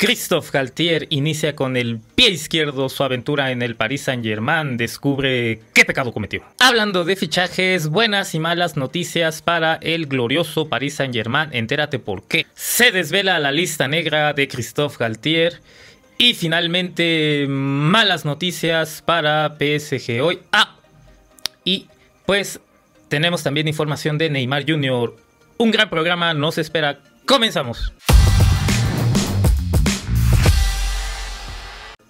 Christophe Galtier inicia con el pie izquierdo su aventura en el Paris Saint-Germain, descubre qué pecado cometió. Hablando de fichajes, buenas y malas noticias para el glorioso Paris Saint-Germain, entérate por qué. Se desvela la lista negra de Christophe Galtier. Y finalmente, malas noticias para PSG hoy. Ah, y pues tenemos también información de Neymar Jr. Un gran programa nos espera. Comenzamos.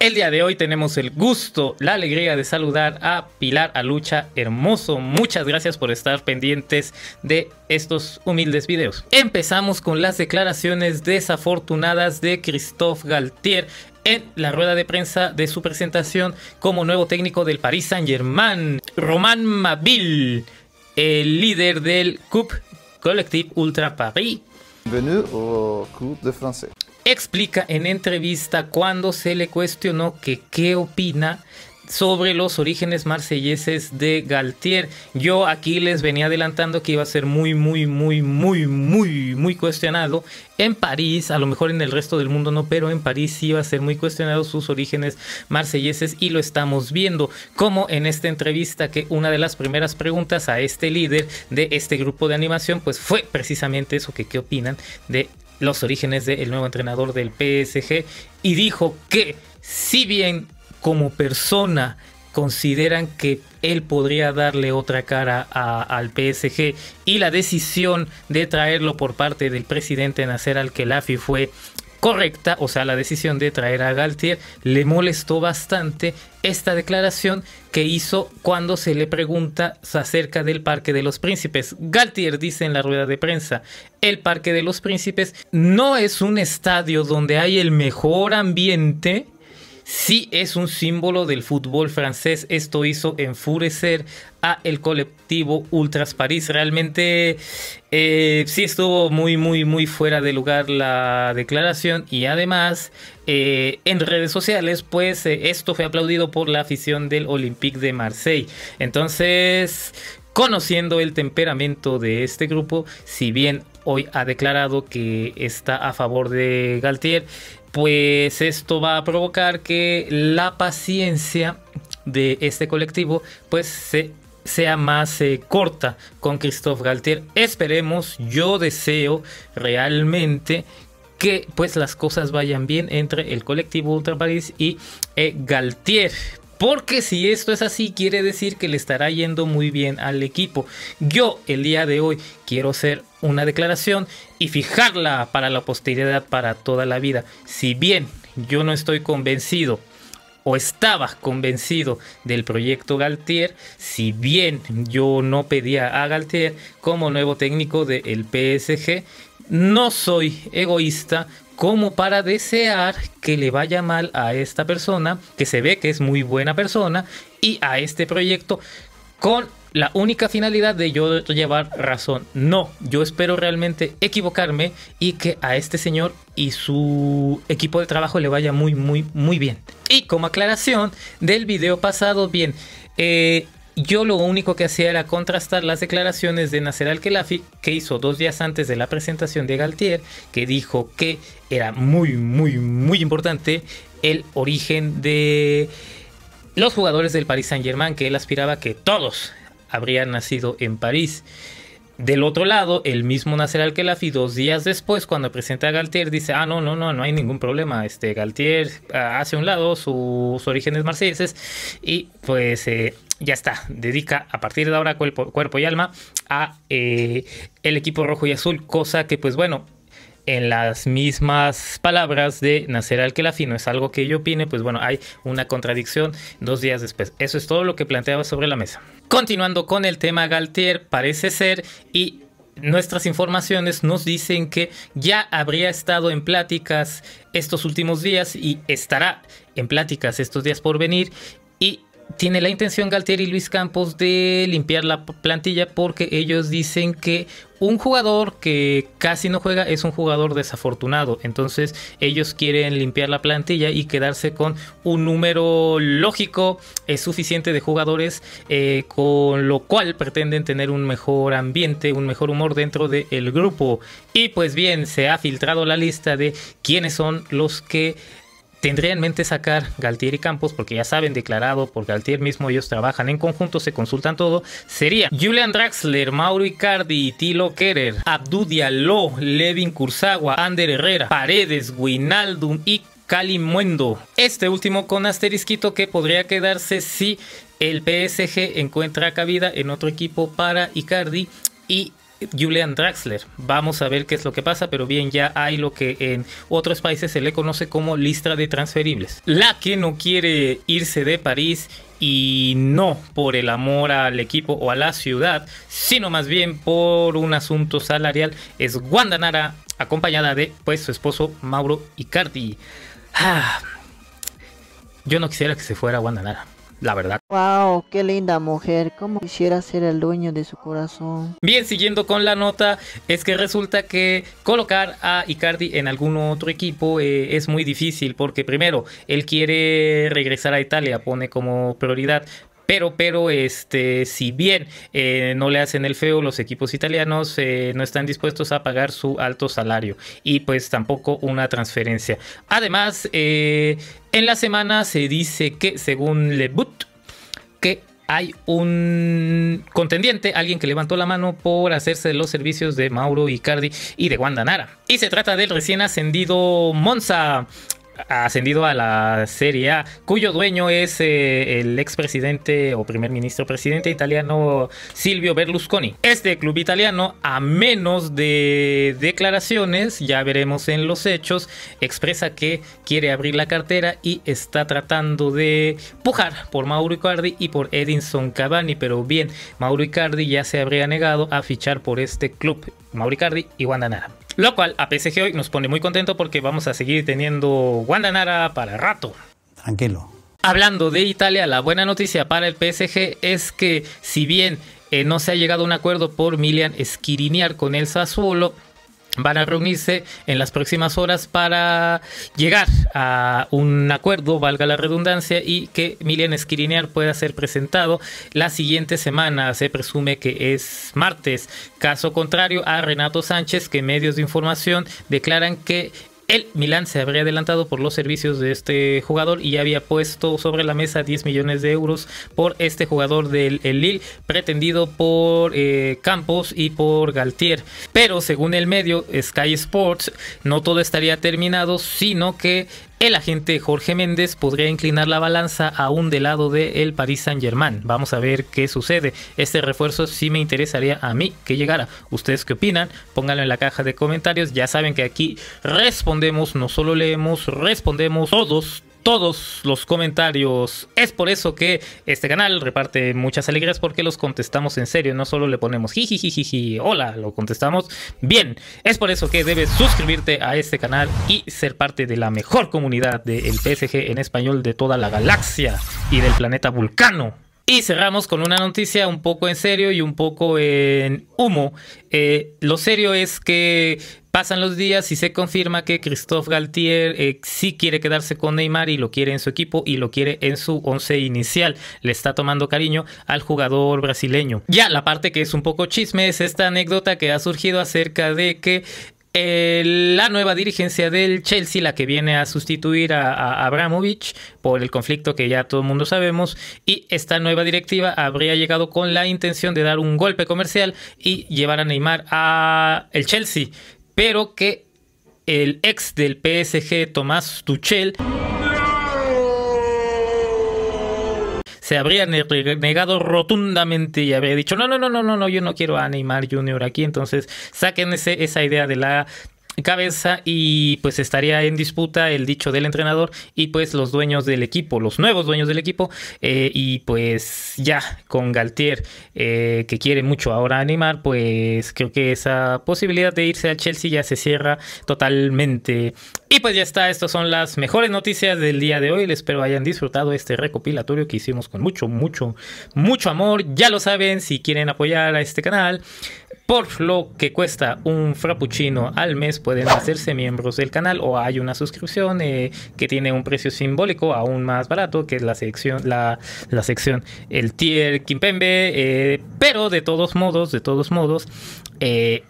El día de hoy tenemos el gusto, la alegría de saludar a Pilar Alucha Hermoso. Muchas gracias por estar pendientes de estos humildes videos. Empezamos con las declaraciones desafortunadas de Christophe Galtier en la rueda de prensa de su presentación como nuevo técnico del Paris Saint-Germain. Romain Mabil, el líder del Coupe Collective Ultra Paris, Bienvenido al de français. Explica en entrevista cuando se le cuestionó que qué opina sobre los orígenes marselleses de Galtier. Yo aquí les venía adelantando que iba a ser muy, muy, muy, muy, muy, muy cuestionado. En París, a lo mejor en el resto del mundo no, pero en París sí iba a ser muy cuestionado sus orígenes marselleses y lo estamos viendo. Como en esta entrevista que una de las primeras preguntas a este líder de este grupo de animación pues fue precisamente eso, que qué opinan de los orígenes del nuevo entrenador del PSG y dijo que si bien como persona consideran que él podría darle otra cara al PSG y la decisión de traerlo por parte del presidente Nasser Al-Khelafi fue correcta, o sea, la decisión de traer a Galtier le molestó bastante esta declaración que hizo cuando se le pregunta acerca del Parque de los Príncipes. Galtier dice en la rueda de prensa, el Parque de los Príncipes no es un estadio donde hay el mejor ambiente sí es un símbolo del fútbol francés. Esto hizo enfurecer a el colectivo Ultras París. Realmente eh, sí estuvo muy, muy, muy fuera de lugar la declaración y además eh, en redes sociales pues eh, esto fue aplaudido por la afición del Olympique de Marseille. Entonces... Conociendo el temperamento de este grupo, si bien hoy ha declarado que está a favor de Galtier, pues esto va a provocar que la paciencia de este colectivo pues sea más eh, corta con Christophe Galtier. Esperemos, yo deseo realmente que pues las cosas vayan bien entre el colectivo Ultra y eh, Galtier, porque si esto es así, quiere decir que le estará yendo muy bien al equipo. Yo el día de hoy quiero hacer una declaración y fijarla para la posteridad, para toda la vida. Si bien yo no estoy convencido o estaba convencido del proyecto Galtier, si bien yo no pedía a Galtier como nuevo técnico del PSG, no soy egoísta como para desear que le vaya mal a esta persona, que se ve que es muy buena persona, y a este proyecto con la única finalidad de yo llevar razón. No, yo espero realmente equivocarme y que a este señor y su equipo de trabajo le vaya muy, muy, muy bien. Y como aclaración del video pasado, bien, eh, yo lo único que hacía era contrastar las declaraciones de Nasser Al-Khelaifi que hizo dos días antes de la presentación de Galtier, que dijo que era muy, muy, muy importante el origen de los jugadores del Paris Saint-Germain, que él aspiraba que todos habrían nacido en París. Del otro lado, el mismo Nasser Al-Khelafi, dos días después, cuando presenta a Galtier, dice, ah, no, no, no, no hay ningún problema. Este, Galtier ah, hace un lado sus orígenes marselleses y pues eh, ya está, dedica a partir de ahora cuerpo, y alma a eh, el equipo rojo y azul, cosa que pues bueno, en las mismas palabras de Nacer al la fino es algo que yo opine, pues bueno, hay una contradicción dos días después. Eso es todo lo que planteaba sobre la mesa. Continuando con el tema Galtier, parece ser y nuestras informaciones nos dicen que ya habría estado en pláticas estos últimos días y estará en pláticas estos días por venir y tiene la intención Galtieri y Luis Campos de limpiar la plantilla porque ellos dicen que un jugador que casi no juega es un jugador desafortunado. Entonces ellos quieren limpiar la plantilla y quedarse con un número lógico es eh, suficiente de jugadores, eh, con lo cual pretenden tener un mejor ambiente, un mejor humor dentro del grupo. Y pues bien, se ha filtrado la lista de quiénes son los que Tendría en mente sacar Galtier y Campos, porque ya saben, declarado por Galtier mismo, ellos trabajan en conjunto, se consultan todo. Sería Julian Draxler, Mauro Icardi Tilo Kerer, Abdudia Diallo, Levin Kurzawa, Ander Herrera, Paredes, Winaldum y Calimuendo. Este último con asterisquito que podría quedarse si el PSG encuentra cabida en otro equipo para Icardi y Julian Draxler. Vamos a ver qué es lo que pasa, pero bien, ya hay lo que en otros países se le conoce como lista de transferibles. La que no quiere irse de París y no por el amor al equipo o a la ciudad, sino más bien por un asunto salarial, es Nara, acompañada de pues, su esposo Mauro Icardi. Ah, yo no quisiera que se fuera Nara la verdad. ¡Wow! ¡Qué linda mujer! ¿Cómo quisiera ser el dueño de su corazón? Bien, siguiendo con la nota, es que resulta que colocar a Icardi en algún otro equipo eh, es muy difícil porque primero, él quiere regresar a Italia, pone como prioridad, pero, pero, este, si bien eh, no le hacen el feo, los equipos italianos eh, no están dispuestos a pagar su alto salario y pues tampoco una transferencia. Además, eh, en la semana se dice que, según Le que hay un contendiente, alguien que levantó la mano por hacerse de los servicios de Mauro Icardi y de nara Y se trata del recién ascendido Monza, ha ascendido a la Serie A, cuyo dueño es el eh, el expresidente o primer ministro presidente italiano Silvio Berlusconi. Este club italiano, a menos de declaraciones, ya veremos en los hechos, expresa que quiere abrir la cartera y está tratando de pujar por Mauro Icardi y por Edinson Cavani, pero bien, Mauro Icardi ya se habría negado a fichar por este club. Mauro y Wanda lo cual a PSG hoy nos pone muy contento porque vamos a seguir teniendo Guandanara para rato. Tranquilo. Hablando de Italia, la buena noticia para el PSG es que si bien eh, no se ha llegado a un acuerdo por Milian Skiriniar con el Sassuolo, van a reunirse en las próximas horas para llegar a un acuerdo, valga la redundancia, y que Milian Esquirinear pueda ser presentado la siguiente semana. Se presume que es martes. Caso contrario a Renato Sánchez, que medios de información declaran que el Milan se habría adelantado por los servicios de este jugador y ya había puesto sobre la mesa 10 millones de euros por este jugador del el pretendido por eh, Campos y por Galtier. Pero según el medio Sky Sports, no todo estaría terminado, sino que el agente Jorge Méndez podría inclinar la balanza aún del lado del el Paris Saint Germain. Vamos a ver qué sucede. Este refuerzo sí me interesaría a mí que llegara. ¿Ustedes qué opinan? Pónganlo en la caja de comentarios. Ya saben que aquí respondemos, no solo leemos, respondemos todos, todos los comentarios. Es por eso que este canal reparte muchas alegrías porque los contestamos en serio, no solo le ponemos ji. hola, lo contestamos bien. Es por eso que debes suscribirte a este canal y ser parte de la mejor comunidad del PSG en español de toda la galaxia y del planeta Vulcano. Y cerramos con una noticia un poco en serio y un poco en humo. Eh, lo serio es que pasan los días y se confirma que Christophe Galtier eh, sí quiere quedarse con Neymar y lo quiere en su equipo y lo quiere en su once inicial. Le está tomando cariño al jugador brasileño. Ya la parte que es un poco chisme es esta anécdota que ha surgido acerca de que la nueva dirigencia del Chelsea, la que viene a sustituir a, Abramovich por el conflicto que ya todo el mundo sabemos, y esta nueva directiva habría llegado con la intención de dar un golpe comercial y llevar a Neymar a el Chelsea, pero que el ex del PSG, Tomás Tuchel, se habría negado rotundamente y habría dicho, no, no, no, no, no, yo no quiero a Neymar Junior aquí, entonces saquen esa idea de la cabeza y pues estaría en disputa el dicho del entrenador y pues los dueños del equipo, los nuevos dueños del equipo eh, y pues ya con Galtier eh, que quiere mucho ahora animar pues creo que esa posibilidad de irse a Chelsea ya se cierra totalmente y pues ya está, estas son las mejores noticias del día de hoy. Les espero hayan disfrutado este recopilatorio que hicimos con mucho, mucho, mucho amor. Ya lo saben, si quieren apoyar a este canal, por lo que cuesta un frappuccino al mes pueden hacerse miembros del canal o hay una suscripción eh, que tiene un precio simbólico aún más barato que es la sección, la, sección, el tier Kimpembe. Eh, pero de todos modos, de todos modos, eh,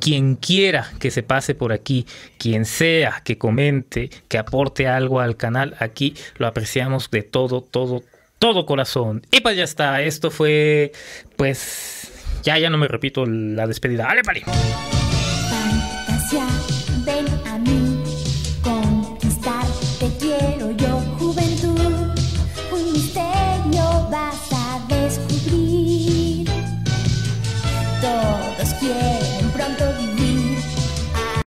quien quiera que se pase por aquí, quien sea que comente, que aporte algo al canal, aquí lo apreciamos de todo, todo, todo corazón. Y pues ya está, esto fue, pues, ya, ya no me repito la despedida. ¡Ale, pali!